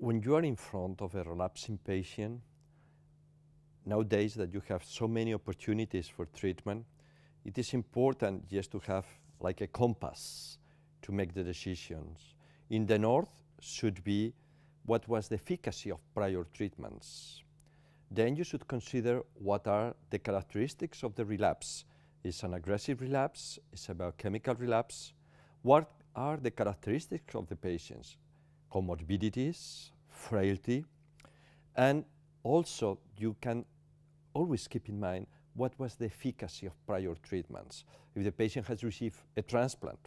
when you are in front of a relapsing patient, nowadays that you have so many opportunities for treatment, it is important just to have like a compass to make the decisions. In the north should be what was the efficacy of prior treatments. Then you should consider what are the characteristics of the relapse. Is an aggressive relapse? Is a biochemical relapse? What are the characteristics of the patients? comorbidities, frailty, and also you can always keep in mind what was the efficacy of prior treatments. If the patient has received a transplant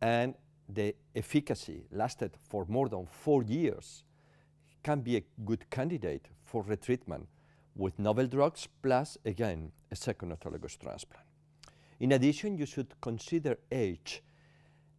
and the efficacy lasted for more than four years, can be a good candidate for retreatment with novel drugs plus, again, a second autologous transplant. In addition, you should consider age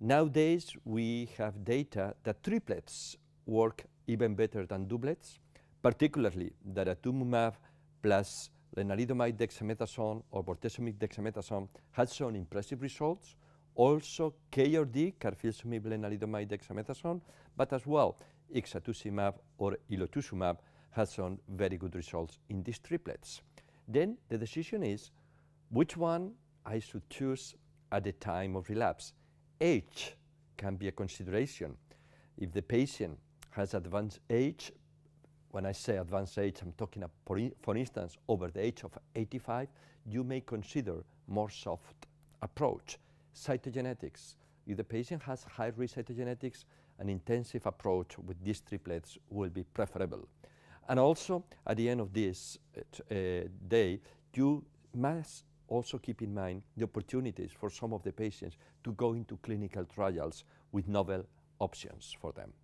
Nowadays, we have data that triplets work even better than doublets, particularly that atumumab plus lenalidomide dexamethasone or bortezomib dexamethasone has shown impressive results. Also, KRD, carfilzomib lenalidomide dexamethasone, but as well, ixatuzumab or ilotuzumab has shown very good results in these triplets. Then the decision is which one I should choose at the time of relapse age can be a consideration. If the patient has advanced age, when I say advanced age, I'm talking, uh, for instance, over the age of 85, you may consider more soft approach. Cytogenetics, if the patient has high-risk cytogenetics, an intensive approach with these triplets will be preferable. And also, at the end of this uh, uh day, you must also keep in mind the opportunities for some of the patients to go into clinical trials with novel options for them.